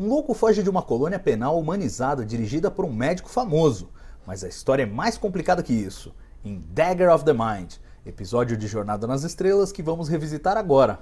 Um louco foge de uma colônia penal humanizada dirigida por um médico famoso. Mas a história é mais complicada que isso. Em Dagger of the Mind, episódio de Jornada nas Estrelas que vamos revisitar agora.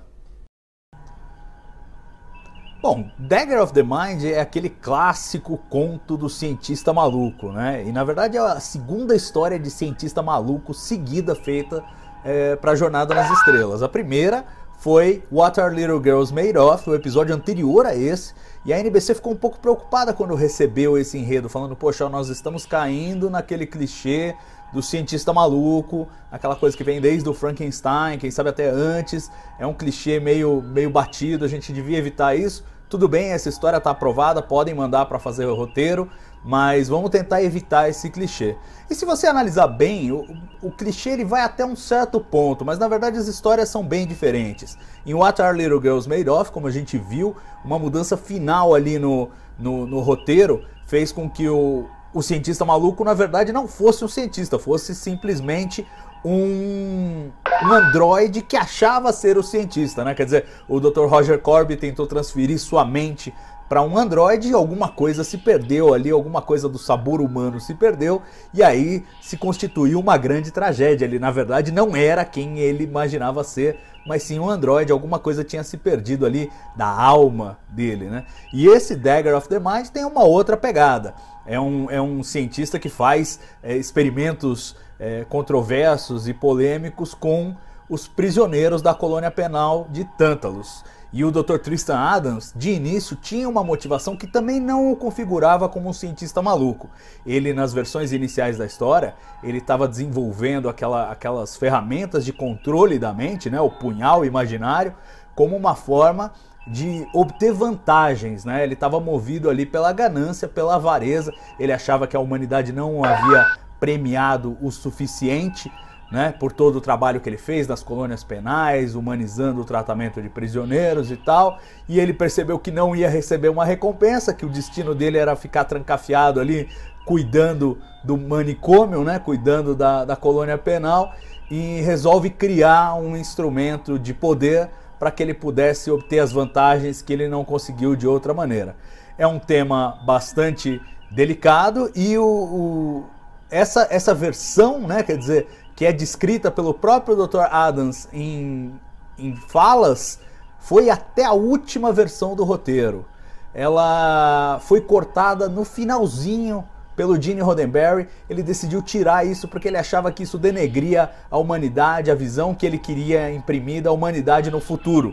Bom, Dagger of the Mind é aquele clássico conto do cientista maluco, né? E na verdade é a segunda história de cientista maluco seguida feita é, eh, para Jornada nas Estrelas. A primeira foi What Are Little Girls Made Of, o episódio anterior a esse, e a NBC ficou um pouco preocupada quando recebeu esse enredo, falando: Poxa, nós estamos caindo naquele clichê do cientista maluco, aquela coisa que vem desde o Frankenstein, quem sabe até antes, é um clichê meio, meio batido, a gente devia evitar isso. Tudo bem, essa história está aprovada, podem mandar para fazer o roteiro mas vamos tentar evitar esse clichê. E se você analisar bem, o, o, clichê ele vai até um certo ponto, mas na verdade as histórias são bem diferentes. Em What Are Little Girls Made Of, como a gente viu, uma mudança final ali no, no, no roteiro fez com que o, o cientista maluco, na verdade, não fosse um cientista, fosse simplesmente um, um androide que achava ser o cientista, né? Quer dizer, o Dr. Roger Corby tentou transferir sua mente para um Android, alguma coisa se perdeu ali, alguma coisa do sabor humano se perdeu, e aí se constituiu uma grande tragédia. Ele, na verdade, não era quem ele imaginava ser, mas sim um Android, alguma coisa tinha se perdido ali da alma dele, né? E esse Dagger of the Mind tem uma outra pegada. É um, é um cientista que faz é, experimentos é, controversos e polêmicos com os prisioneiros da colônia penal de Tântalos. E o Dr. Tristan Adams, de início, tinha uma motivação que também não o configurava como um cientista maluco. Ele, nas versões iniciais da história, ele estava desenvolvendo aquela, aquelas ferramentas de controle da mente, né, o punhal imaginário, como uma forma de obter vantagens, né? Ele estava movido ali pela ganância, pela avareza. Ele achava que a humanidade não havia premiado o suficiente né, por todo o trabalho que ele fez nas colônias penais, humanizando o tratamento de prisioneiros e tal, e ele percebeu que não ia receber uma recompensa, que o destino dele era ficar trancafiado ali, cuidando do manicômio, né, cuidando da, da colônia penal, e resolve criar um instrumento de poder para que ele pudesse obter as vantagens que ele não conseguiu de outra maneira. É um tema bastante delicado e o, o essa, essa versão, né, quer dizer, que é descrita pelo próprio Dr. Adams em, em falas, foi até a última versão do roteiro. Ela foi cortada no finalzinho pelo Gene Roddenberry. Ele decidiu tirar isso porque ele achava que isso denegria a humanidade, a visão que ele queria imprimir da humanidade no futuro.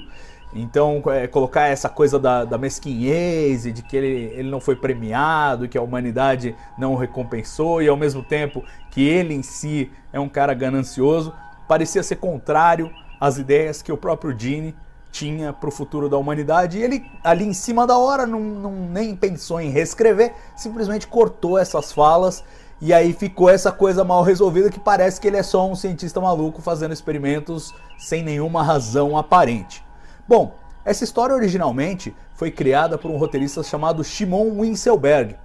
Então, é, colocar essa coisa da, da mesquinhez e de que ele, ele não foi premiado, que a humanidade não o recompensou, e ao mesmo tempo que ele em si é um cara ganancioso, parecia ser contrário às ideias que o próprio Gene tinha para o futuro da humanidade. E ele, ali em cima da hora, não, não, nem pensou em reescrever, simplesmente cortou essas falas e aí ficou essa coisa mal resolvida que parece que ele é só um cientista maluco fazendo experimentos sem nenhuma razão aparente. Bom, essa história originalmente foi criada por um roteirista chamado Shimon Winselberg.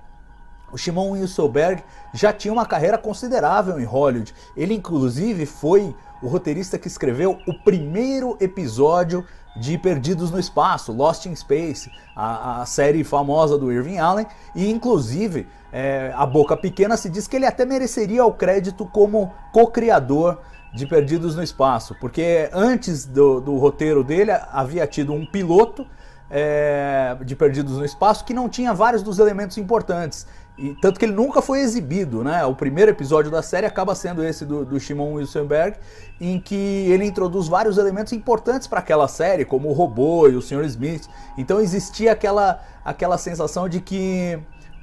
O Shimon Winselberg já tinha uma carreira considerável em Hollywood. Ele inclusive foi o roteirista que escreveu o primeiro episódio de Perdidos no Espaço, Lost in Space, a, a série famosa do Irving Allen, e inclusive é, a Boca Pequena se diz que ele até mereceria o crédito como co-criador de Perdidos no Espaço, porque antes do, do roteiro dele havia tido um piloto é, de Perdidos no Espaço que não tinha vários dos elementos importantes. E, tanto que ele nunca foi exibido, né? O primeiro episódio da série acaba sendo esse do, do Shimon Wilsonberg, em que ele introduz vários elementos importantes para aquela série, como o robô e o Sr. Smith. Então existia aquela, aquela sensação de que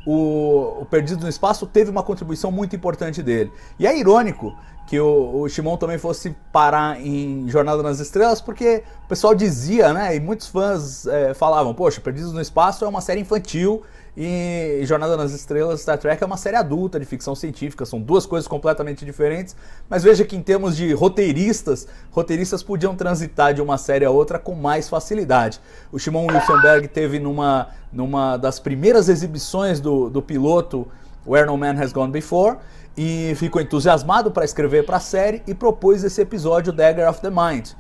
o, o, Perdido no Espaço teve uma contribuição muito importante dele. E é irônico que o, o Shimon também fosse parar em Jornada nas Estrelas, porque o pessoal dizia, né? E muitos fãs é, falavam, poxa, Perdidos no Espaço é uma série infantil e Jornada nas Estrelas, Star Trek é uma série adulta de ficção científica, são duas coisas completamente diferentes, mas veja que em termos de roteiristas, roteiristas podiam transitar de uma série a outra com mais facilidade. O Shimon Wilsonberg teve numa, numa das primeiras exibições do, do piloto Where No Man Has Gone Before, e ficou entusiasmado para escrever para a série e propôs esse episódio Dagger of the Mind.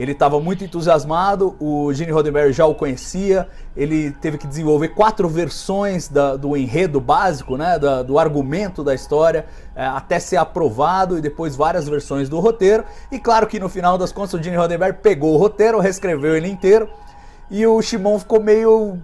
Ele estava muito entusiasmado, o Gene Roddenberry já o conhecia, ele teve que desenvolver quatro versões da, do enredo básico, né, da, do argumento da história, é, até ser aprovado e depois várias versões do roteiro. E claro que no final das contas o Gene Roddenberry pegou o roteiro, reescreveu ele inteiro e o Shimon ficou meio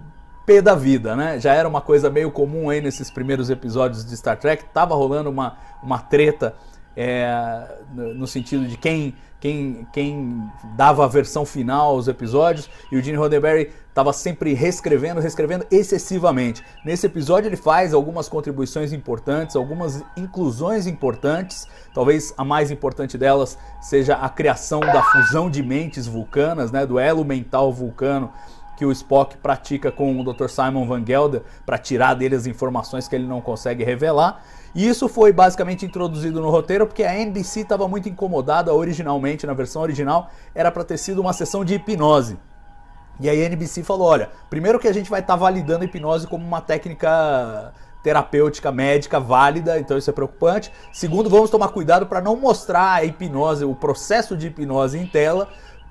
pé da vida, né? Já era uma coisa meio comum aí nesses primeiros episódios de Star Trek, tava rolando uma, uma treta é, no sentido de quem, quem, quem dava a versão final aos episódios, e o Gene Roddenberry estava sempre reescrevendo, reescrevendo excessivamente. Nesse episódio ele faz algumas contribuições importantes, algumas inclusões importantes, talvez a mais importante delas seja a criação da fusão de mentes vulcanas, né, do elo mental vulcano, que o Spock pratica com o Dr. Simon Van Gelder para tirar dele as informações que ele não consegue revelar. E isso foi basicamente introduzido no roteiro porque a NBC estava muito incomodada originalmente, na versão original, era para ter sido uma sessão de hipnose. E aí a NBC falou: olha, primeiro que a gente vai estar tá validando a hipnose como uma técnica terapêutica médica válida, então isso é preocupante. Segundo, vamos tomar cuidado para não mostrar a hipnose, o processo de hipnose em tela,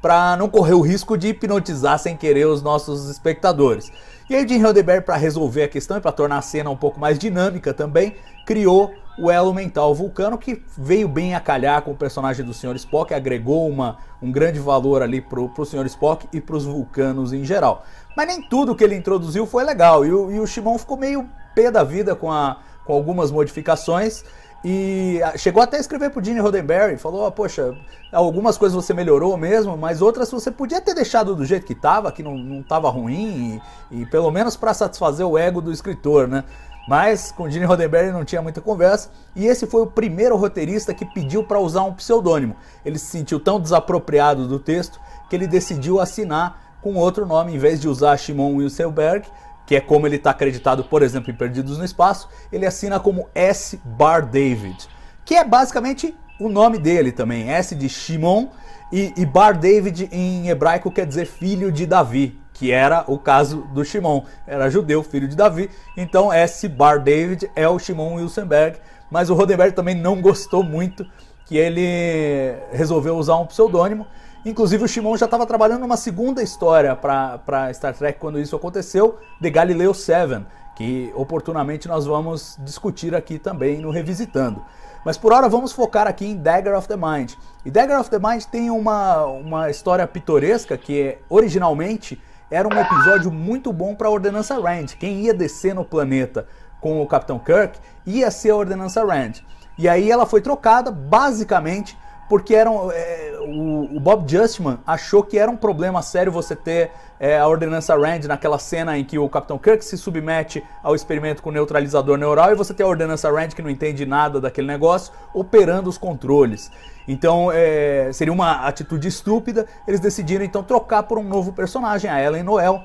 para não correr o risco de hipnotizar sem querer os nossos espectadores. E aí Jim Hildeberg, para resolver a questão e para tornar a cena um pouco mais dinâmica também, criou o elo mental vulcano, que veio bem a calhar com o personagem do Sr. Spock, agregou uma, um grande valor ali pro, pro Sr. Spock e pros vulcanos em geral. Mas nem tudo que ele introduziu foi legal, e o, e o Shimon ficou meio pé da vida com, a, com algumas modificações, e ah, chegou até a escrever pro Gene Roddenberry, falou, oh, poxa, algumas coisas você melhorou mesmo, mas outras você podia ter deixado do jeito que estava, que não, não tava ruim, e, e pelo menos para satisfazer o ego do escritor, né? Mas com o Gene Roddenberry não tinha muita conversa, e esse foi o primeiro roteirista que pediu para usar um pseudônimo. Ele se sentiu tão desapropriado do texto que ele decidiu assinar com outro nome, em vez de usar Shimon Wilselberg, que é como ele está acreditado, por exemplo, em Perdidos no Espaço, ele assina como S. Bar David, que é basicamente o nome dele também, S de Shimon, e, e Bar David em hebraico quer dizer filho de Davi, que era o caso do Shimon, era judeu, filho de Davi, então S. Bar David é o Shimon Wilsenberg, mas o Rodenberg também não gostou muito que ele resolveu usar um pseudônimo. Inclusive, o Shimon já estava trabalhando numa segunda história para Star Trek quando isso aconteceu, The Galileo 7, que oportunamente nós vamos discutir aqui também no Revisitando. Mas por hora vamos focar aqui em Dagger of the Mind. E Dagger of the Mind tem uma, uma história pitoresca que é, originalmente era um episódio muito bom para a Ordenança Rand. Quem ia descer no planeta com o Capitão Kirk ia ser a Ordenança Rand. E aí ela foi trocada, basicamente, porque eram, é, o, o, Bob Justman achou que era um problema sério você ter é, a ordenança Rand naquela cena em que o Capitão Kirk se submete ao experimento com neutralizador neural e você ter a ordenança Rand que não entende nada daquele negócio operando os controles. Então é, seria uma atitude estúpida. Eles decidiram então trocar por um novo personagem, a Ellen Noel,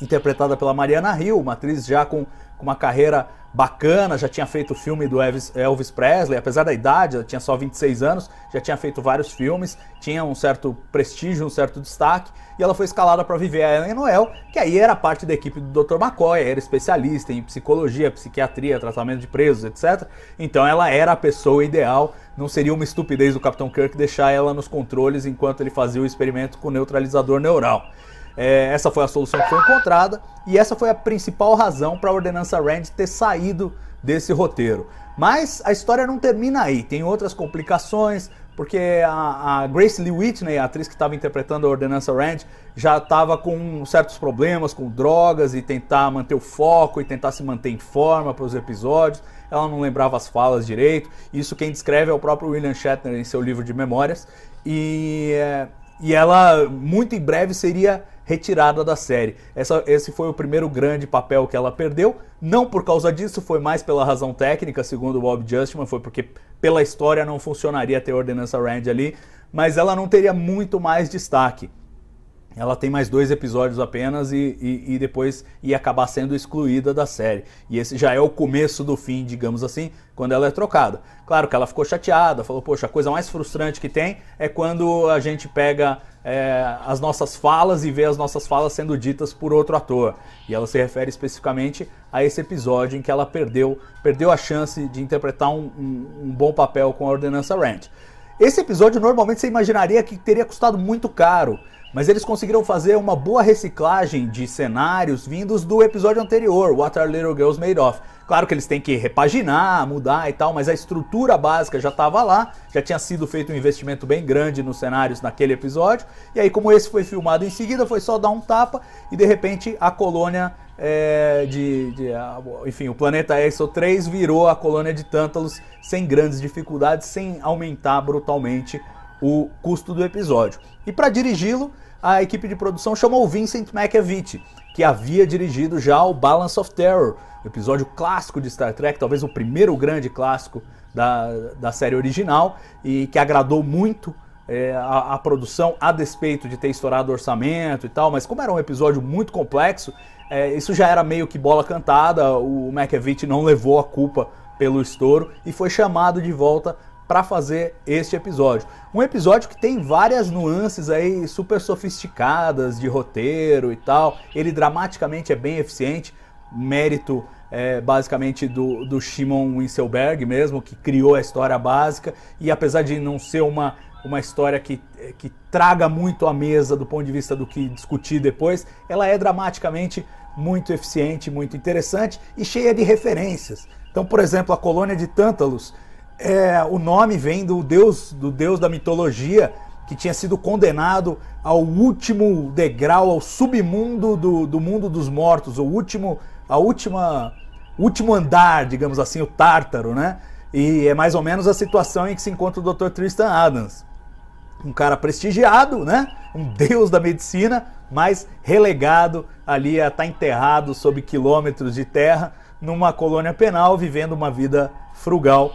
interpretada pela Mariana Hill, uma atriz já com, com uma carreira bacana, já tinha feito o filme do Elvis, Elvis Presley, apesar da idade, ela tinha só 26 anos, já tinha feito vários filmes, tinha um certo prestígio, um certo destaque, e ela foi escalada para viver a Ellen Noel, que aí era parte da equipe do Dr. McCoy, era especialista em psicologia, psiquiatria, tratamento de presos, etc. Então ela era a pessoa ideal, não seria uma estupidez do Capitão Kirk deixar ela nos controles enquanto ele fazia o experimento com o neutralizador neural. É, essa foi a solução que foi encontrada e essa foi a principal razão para a ordenança Rand ter saído desse roteiro. Mas a história não termina aí, tem outras complicações, porque a, a Grace Lee Whitney, a atriz que estava interpretando a ordenança Rand, já estava com certos problemas com drogas e tentar manter o foco e tentar se manter em forma para os episódios. Ela não lembrava as falas direito. Isso quem descreve é o próprio William Shatner em seu livro de memórias. E, é, e ela muito em breve seria retirada da série. Essa, esse foi o primeiro grande papel que ela perdeu. Não por causa disso, foi mais pela razão técnica, segundo o Bob Justman, foi porque pela história não funcionaria ter Ordenança Rand ali, mas ela não teria muito mais destaque ela tem mais dois episódios apenas e, e, e, depois ia acabar sendo excluída da série. E esse já é o começo do fim, digamos assim, quando ela é trocada. Claro que ela ficou chateada, falou: Poxa, a coisa mais frustrante que tem é quando a gente pega é, as nossas falas e vê as nossas falas sendo ditas por outro ator. E ela se refere especificamente a esse episódio em que ela perdeu, perdeu a chance de interpretar um, um, um bom papel com a Ordenança Ranch. Esse episódio normalmente você imaginaria que teria custado muito caro. Mas eles conseguiram fazer uma boa reciclagem de cenários vindos do episódio anterior, What Are Little Girls Made Of. Claro que eles têm que repaginar, mudar e tal, mas a estrutura básica já estava lá, já tinha sido feito um investimento bem grande nos cenários naquele episódio. E aí, como esse foi filmado em seguida, foi só dar um tapa e de repente a colônia é, de, de, enfim, o planeta Exo 3 virou a colônia de Tântalos sem grandes dificuldades, sem aumentar brutalmente o custo do episódio. E para dirigi-lo, a equipe de produção chamou Vincent McAvity, que havia dirigido já o Balance of Terror, episódio clássico de Star Trek, talvez o primeiro grande clássico da, da série original, e que agradou muito é, a, a, produção, a despeito de ter estourado o orçamento e tal, mas como era um episódio muito complexo, é, isso já era meio que bola cantada, o McAvity não levou a culpa pelo estouro e foi chamado de volta para fazer este episódio. Um episódio que tem várias nuances aí super sofisticadas de roteiro e tal. Ele dramaticamente é bem eficiente, mérito é, basicamente do, do Shimon Winselberg mesmo, que criou a história básica. E apesar de não ser uma, uma história que, é, que traga muito à mesa do ponto de vista do que discutir depois, ela é dramaticamente muito eficiente, muito interessante e cheia de referências. Então, por exemplo, a colônia de Tântalos é, o nome vem do deus, do deus da mitologia que tinha sido condenado ao último degrau, ao submundo do, do mundo dos mortos, o último, a última, último andar, digamos assim, o Tártaro, né? E é mais ou menos a situação em que se encontra o Dr. Tristan Adams, um cara prestigiado, né? Um deus da medicina, mas relegado ali a estar tá enterrado sob quilômetros de terra numa colônia penal, vivendo uma vida frugal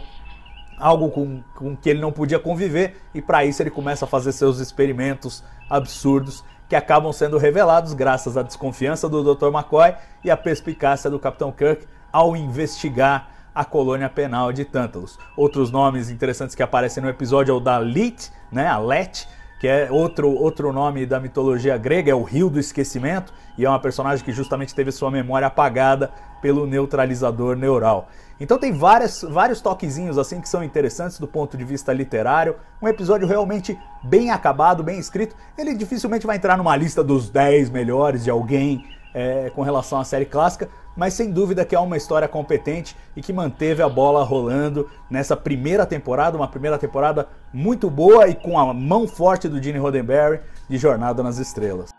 algo com, com que ele não podia conviver, e para isso ele começa a fazer seus experimentos absurdos que acabam sendo revelados graças à desconfiança do Dr. McCoy e à perspicácia do Capitão Kirk ao investigar a colônia penal de Tantalus. Outros nomes interessantes que aparecem no episódio é o da Lit, né, a Let, que é outro, outro nome da mitologia grega, é o Rio do Esquecimento, e é uma personagem que justamente teve sua memória apagada pelo neutralizador neural. Então tem várias, vários toquezinhos assim que são interessantes do ponto de vista literário, um episódio realmente bem acabado, bem escrito. Ele dificilmente vai entrar numa lista dos 10 melhores de alguém é, com relação à série clássica, mas sem dúvida que é uma história competente e que manteve a bola rolando nessa primeira temporada, uma primeira temporada muito boa e com a mão forte do Gene Roddenberry de Jornada nas Estrelas.